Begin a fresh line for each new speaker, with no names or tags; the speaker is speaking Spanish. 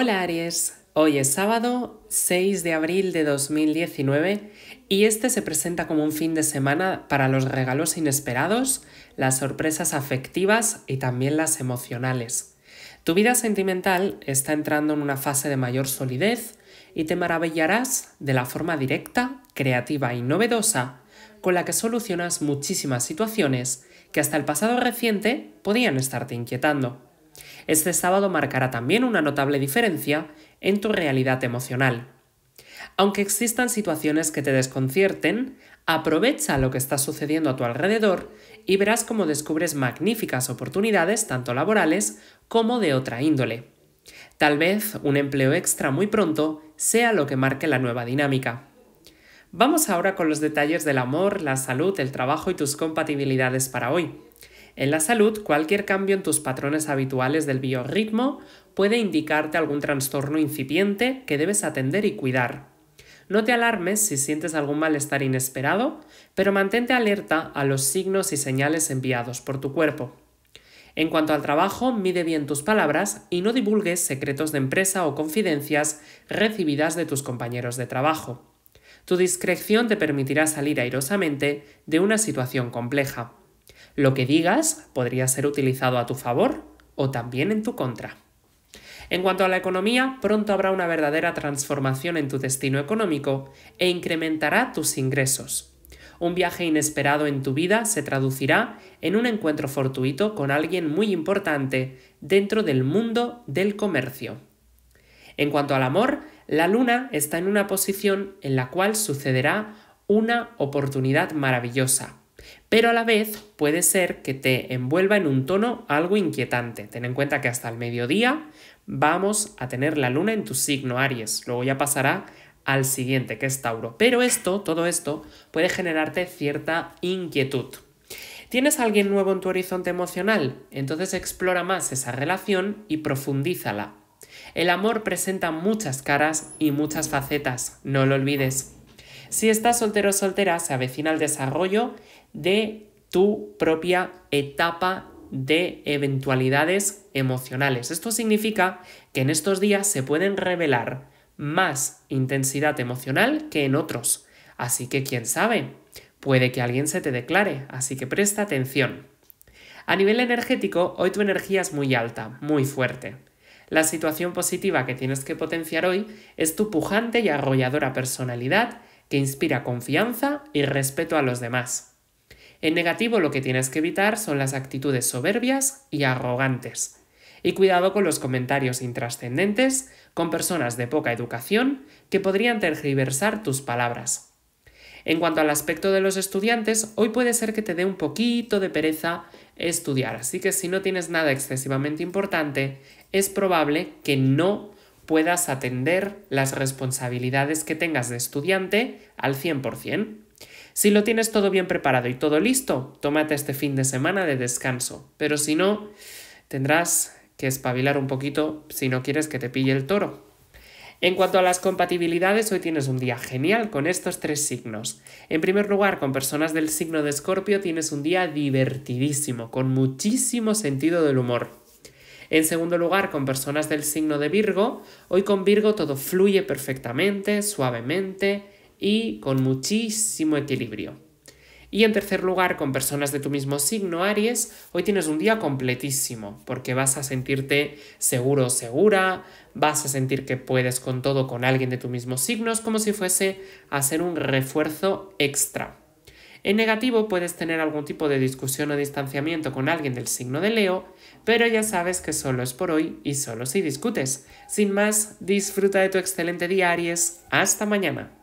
Hola Aries, hoy es sábado 6 de abril de 2019 y este se presenta como un fin de semana para los regalos inesperados, las sorpresas afectivas y también las emocionales. Tu vida sentimental está entrando en una fase de mayor solidez y te maravillarás de la forma directa, creativa y novedosa con la que solucionas muchísimas situaciones que hasta el pasado reciente podían estarte inquietando. Este sábado marcará también una notable diferencia en tu realidad emocional. Aunque existan situaciones que te desconcierten, aprovecha lo que está sucediendo a tu alrededor y verás cómo descubres magníficas oportunidades, tanto laborales como de otra índole. Tal vez un empleo extra muy pronto sea lo que marque la nueva dinámica. Vamos ahora con los detalles del amor, la salud, el trabajo y tus compatibilidades para hoy. En la salud, cualquier cambio en tus patrones habituales del biorritmo puede indicarte algún trastorno incipiente que debes atender y cuidar. No te alarmes si sientes algún malestar inesperado, pero mantente alerta a los signos y señales enviados por tu cuerpo. En cuanto al trabajo, mide bien tus palabras y no divulgues secretos de empresa o confidencias recibidas de tus compañeros de trabajo. Tu discreción te permitirá salir airosamente de una situación compleja. Lo que digas podría ser utilizado a tu favor o también en tu contra. En cuanto a la economía, pronto habrá una verdadera transformación en tu destino económico e incrementará tus ingresos. Un viaje inesperado en tu vida se traducirá en un encuentro fortuito con alguien muy importante dentro del mundo del comercio. En cuanto al amor, la luna está en una posición en la cual sucederá una oportunidad maravillosa. Pero a la vez puede ser que te envuelva en un tono algo inquietante. Ten en cuenta que hasta el mediodía vamos a tener la luna en tu signo Aries, luego ya pasará al siguiente, que es Tauro. Pero esto, todo esto, puede generarte cierta inquietud. ¿Tienes a alguien nuevo en tu horizonte emocional? Entonces explora más esa relación y profundízala. El amor presenta muchas caras y muchas facetas, no lo olvides. Si estás soltero o soltera, se avecina el desarrollo de tu propia etapa de eventualidades emocionales. Esto significa que en estos días se pueden revelar más intensidad emocional que en otros. Así que quién sabe, puede que alguien se te declare, así que presta atención. A nivel energético, hoy tu energía es muy alta, muy fuerte. La situación positiva que tienes que potenciar hoy es tu pujante y arrolladora personalidad que inspira confianza y respeto a los demás. En negativo lo que tienes que evitar son las actitudes soberbias y arrogantes. Y cuidado con los comentarios intrascendentes con personas de poca educación que podrían tergiversar tus palabras. En cuanto al aspecto de los estudiantes, hoy puede ser que te dé un poquito de pereza estudiar, así que si no tienes nada excesivamente importante, es probable que no puedas atender las responsabilidades que tengas de estudiante al 100%. Si lo tienes todo bien preparado y todo listo, tómate este fin de semana de descanso, pero si no, tendrás que espabilar un poquito si no quieres que te pille el toro. En cuanto a las compatibilidades, hoy tienes un día genial con estos tres signos. En primer lugar, con personas del signo de Escorpio tienes un día divertidísimo, con muchísimo sentido del humor. En segundo lugar, con personas del signo de Virgo, hoy con Virgo todo fluye perfectamente, suavemente y con muchísimo equilibrio. Y en tercer lugar, con personas de tu mismo signo, Aries, hoy tienes un día completísimo, porque vas a sentirte seguro o segura, vas a sentir que puedes con todo con alguien de tu mismo signo, es como si fuese a ser un refuerzo extra. En negativo puedes tener algún tipo de discusión o distanciamiento con alguien del signo de Leo, pero ya sabes que solo es por hoy y solo si discutes. Sin más, disfruta de tu excelente día Aries. Hasta mañana.